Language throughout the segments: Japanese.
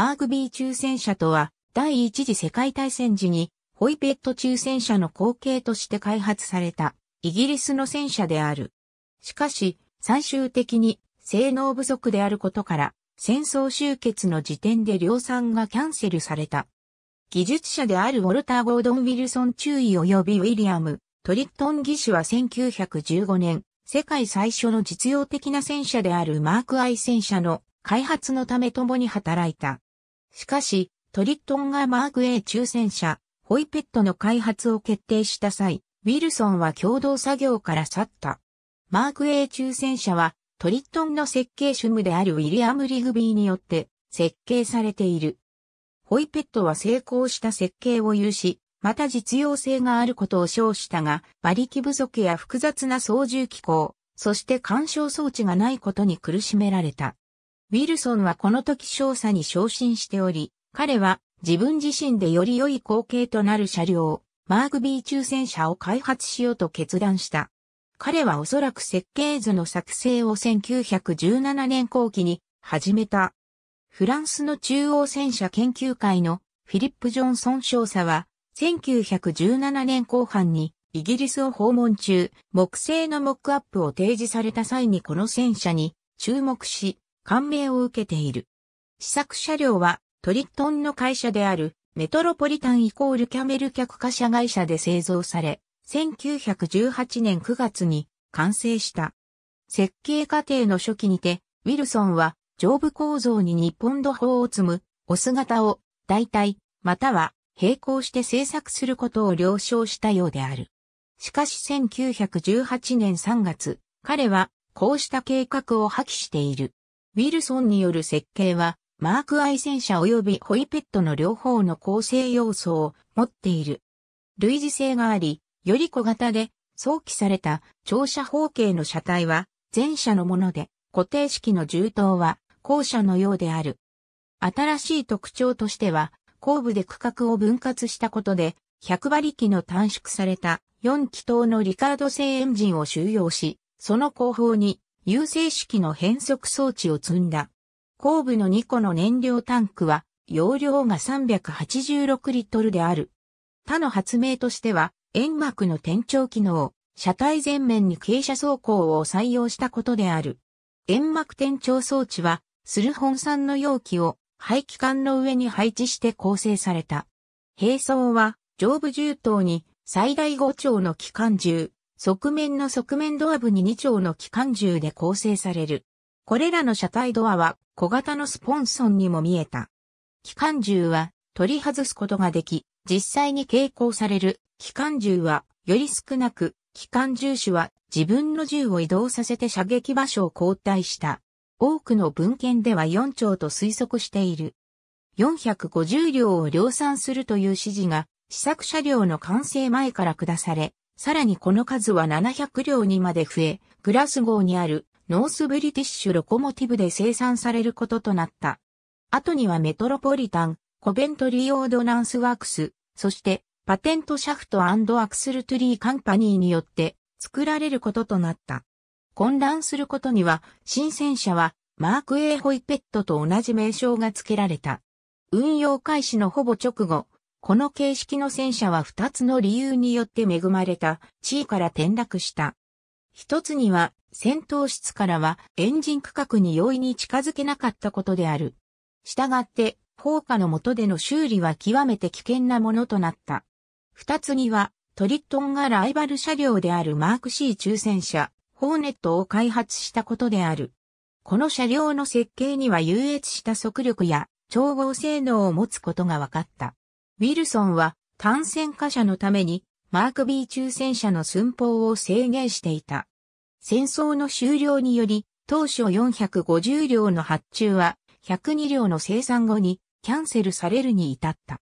マーク B 抽選車とは、第一次世界大戦時に、ホイペット抽選車の後継として開発された、イギリスの戦車である。しかし、最終的に、性能不足であることから、戦争終結の時点で量産がキャンセルされた。技術者であるウォルター・ゴードン・ウィルソン注意及びウィリアム、トリットン技師は1915年、世界最初の実用的な戦車であるマークアイ戦車の開発のため共に働いた。しかし、トリットンがマーク A 抽選車、ホイペットの開発を決定した際、ウィルソンは共同作業から去った。マーク A 抽選車は、トリットンの設計主務であるウィリアム・リグビーによって設計されている。ホイペットは成功した設計を有し、また実用性があることを称したが、馬力不足や複雑な操縦機構、そして干渉装置がないことに苦しめられた。ウィルソンはこの時少佐に昇進しており、彼は自分自身でより良い光景となる車両、マーク B 抽選車を開発しようと決断した。彼はおそらく設計図の作成を1917年後期に始めた。フランスの中央戦車研究会のフィリップ・ジョンソン少佐は1917年後半にイギリスを訪問中、木製のモックアップを提示された際にこの戦車に注目し、感銘を受けている。試作車両はトリットンの会社であるメトロポリタンイコールキャメル客貨車会社で製造され、1918年9月に完成した。設計過程の初期にて、ウィルソンは上部構造に日本土砲を積む、お姿を、代替、または並行して制作することを了承したようである。しかし1918年3月、彼はこうした計画を破棄している。ウィルソンによる設計は、マークアイ戦車及びホイペットの両方の構成要素を持っている。類似性があり、より小型で、早期された長射方形の車体は、前者のもので、固定式の銃刀は、後者のようである。新しい特徴としては、後部で区画を分割したことで、100馬力の短縮された4気筒のリカード製エンジンを収容し、その後方に優勢式の変速装置を積んだ。後部の2個の燃料タンクは、容量が386リットルである。他の発明としては、煙幕の転調機能、車体前面に傾斜走行を採用したことである。煙幕転調装置は、スルホン酸の容器を排気管の上に配置して構成された。並走は、上部重刀に最大5丁の機関銃、側面の側面ドア部に2丁の機関銃で構成される。これらの車体ドアは小型のスポンソンにも見えた。機関銃は取り外すことができ、実際に携行される機関銃はより少なく、機関銃種は自分の銃を移動させて射撃場所を交代した。多くの文献では4丁と推測している。450両を量産するという指示が試作車両の完成前から下され、さらにこの数は700両にまで増え、グラスゴーにあるノースブリティッシュロコモティブで生産されることとなった。後にはメトロポリタン、コベントリーオードナンスワークス、そしてパテントシャフトアクスルトゥリーカンパニーによって作られることとなった。混乱することには、新戦車はマーク・エー・ホイペットと同じ名称が付けられた。運用開始のほぼ直後、この形式の戦車は2つの理由によって恵まれた地位から転落した。一つには戦闘室からはエンジン区画に容易に近づけなかったことである。従って、砲火の下での修理は極めて危険なものとなった。二つには、トリットンがライバル車両であるマーク C 抽選車、ホーネットを開発したことである。この車両の設計には優越した速力や調合性能を持つことが分かった。ウィルソンは単線貨車のためにマーク B 抽選車の寸法を制限していた。戦争の終了により、当初450両の発注は102両の生産後にキャンセルされるに至った。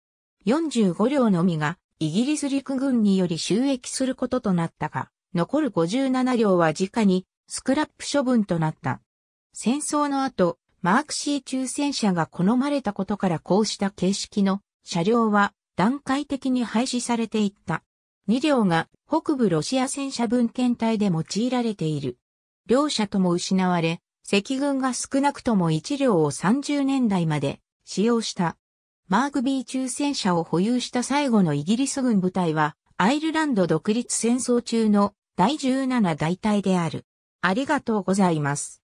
45両のみがイギリス陸軍により収益することとなったが、残る57両は直にスクラップ処分となった。戦争の後、マーク C 抽選車が好まれたことからこうした形式の車両は段階的に廃止されていった。2両が北部ロシア戦車分遣隊で用いられている。両者とも失われ、赤軍が少なくとも1両を30年代まで使用した。マーク B 中戦車を保有した最後のイギリス軍部隊は、アイルランド独立戦争中の第17大隊である。ありがとうございます。